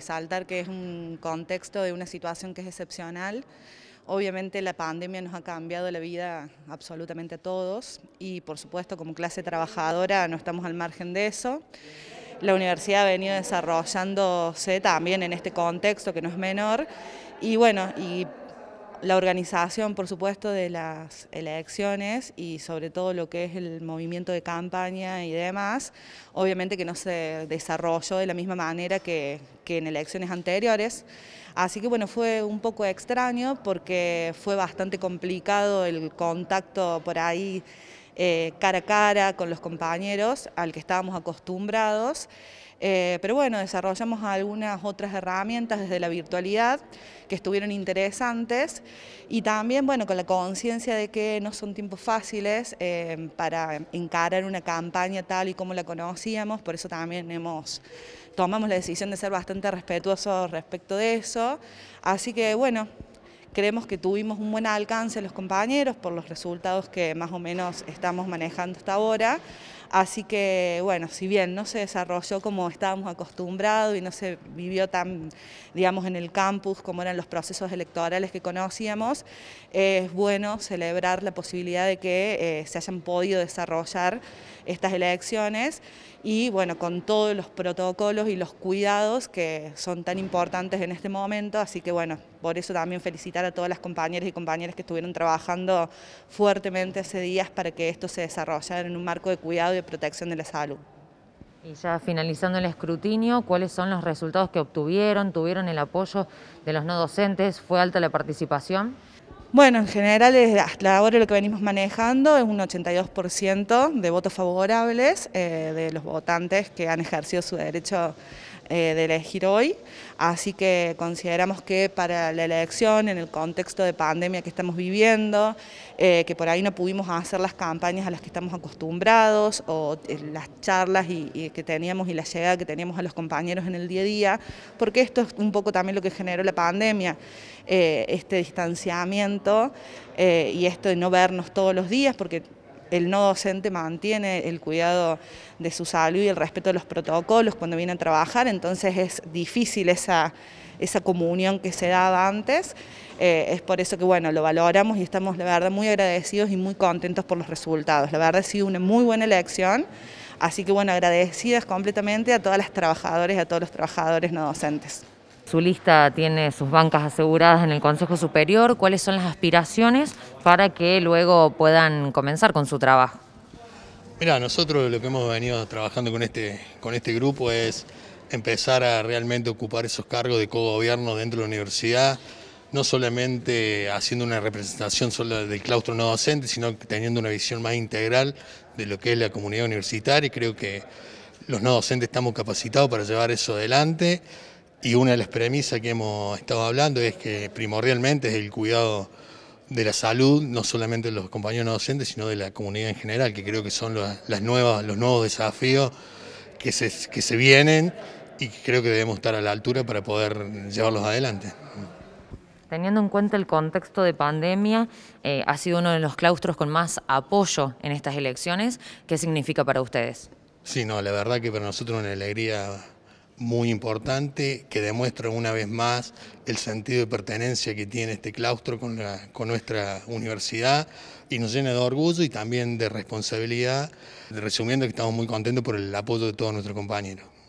Resaltar que es un contexto de una situación que es excepcional. Obviamente la pandemia nos ha cambiado la vida absolutamente a todos y por supuesto como clase trabajadora no estamos al margen de eso. La universidad ha venido desarrollándose también en este contexto que no es menor y bueno, y la organización, por supuesto, de las elecciones y sobre todo lo que es el movimiento de campaña y demás, obviamente que no se desarrolló de la misma manera que, en elecciones anteriores. Así que bueno, fue un poco extraño porque fue bastante complicado el contacto por ahí eh, cara a cara con los compañeros al que estábamos acostumbrados. Eh, pero bueno, desarrollamos algunas otras herramientas desde la virtualidad que estuvieron interesantes y también, bueno, con la conciencia de que no son tiempos fáciles eh, para encarar una campaña tal y como la conocíamos, por eso también hemos tomamos la decisión de ser bastante respetuosos respecto de eso. Así que bueno, Creemos que tuvimos un buen alcance los compañeros por los resultados que más o menos estamos manejando hasta ahora. Así que, bueno, si bien no se desarrolló como estábamos acostumbrados y no se vivió tan, digamos, en el campus como eran los procesos electorales que conocíamos, es bueno celebrar la posibilidad de que eh, se hayan podido desarrollar estas elecciones y, bueno, con todos los protocolos y los cuidados que son tan importantes en este momento, así que, bueno, por eso también felicitar a todas las compañeras y compañeras que estuvieron trabajando fuertemente hace días para que esto se desarrollara en un marco de cuidado y de protección de la salud. Y ya finalizando el escrutinio, ¿cuáles son los resultados que obtuvieron? ¿Tuvieron el apoyo de los no docentes? ¿Fue alta la participación? Bueno, en general hasta ahora lo que venimos manejando es un 82% de votos favorables eh, de los votantes que han ejercido su derecho eh, de elegir hoy, así que consideramos que para la elección, en el contexto de pandemia que estamos viviendo, eh, que por ahí no pudimos hacer las campañas a las que estamos acostumbrados o las charlas y, que teníamos y la llegada que teníamos a los compañeros en el día a día, porque esto es un poco también lo que generó la pandemia, este distanciamiento eh, y esto de no vernos todos los días, porque el no docente mantiene el cuidado de su salud y el respeto de los protocolos cuando viene a trabajar, entonces es difícil esa, comunión que se daba antes. Eh, es por eso que bueno, lo valoramos y estamos la verdad muy agradecidos y muy contentos por los resultados. La verdad ha sido una muy buena elección, así que bueno, agradecidas completamente a todas las trabajadoras y a todos los trabajadores no docentes. Su lista tiene sus bancas aseguradas en el Consejo Superior. ¿Cuáles son las aspiraciones para que luego puedan comenzar con su trabajo? Mira, nosotros lo que hemos venido trabajando con este, con este grupo es empezar a realmente ocupar esos cargos de co-gobierno dentro de la universidad, no solamente haciendo una representación solo del claustro no docente, sino teniendo una visión más integral de lo que es la comunidad universitaria y creo que los no docentes estamos capacitados para llevar eso adelante. Y una de las premisas que hemos estado hablando es que primordialmente es el cuidado de la salud, no solamente de los compañeros no docentes, sino de la comunidad en general, que creo que son las, nuevas, los nuevos desafíos que se, que se vienen y que creo que debemos estar a la altura para poder llevarlos adelante. Teniendo en cuenta el contexto de pandemia, eh, ha sido uno de los claustros con más apoyo en estas elecciones. ¿Qué significa para ustedes? Sí, no, la verdad que para nosotros una alegría muy importante que demuestra una vez más el sentido de pertenencia que tiene este claustro con, con nuestra universidad y nos llena de orgullo y también de responsabilidad, resumiendo que estamos muy contentos por el apoyo de todos nuestros compañeros.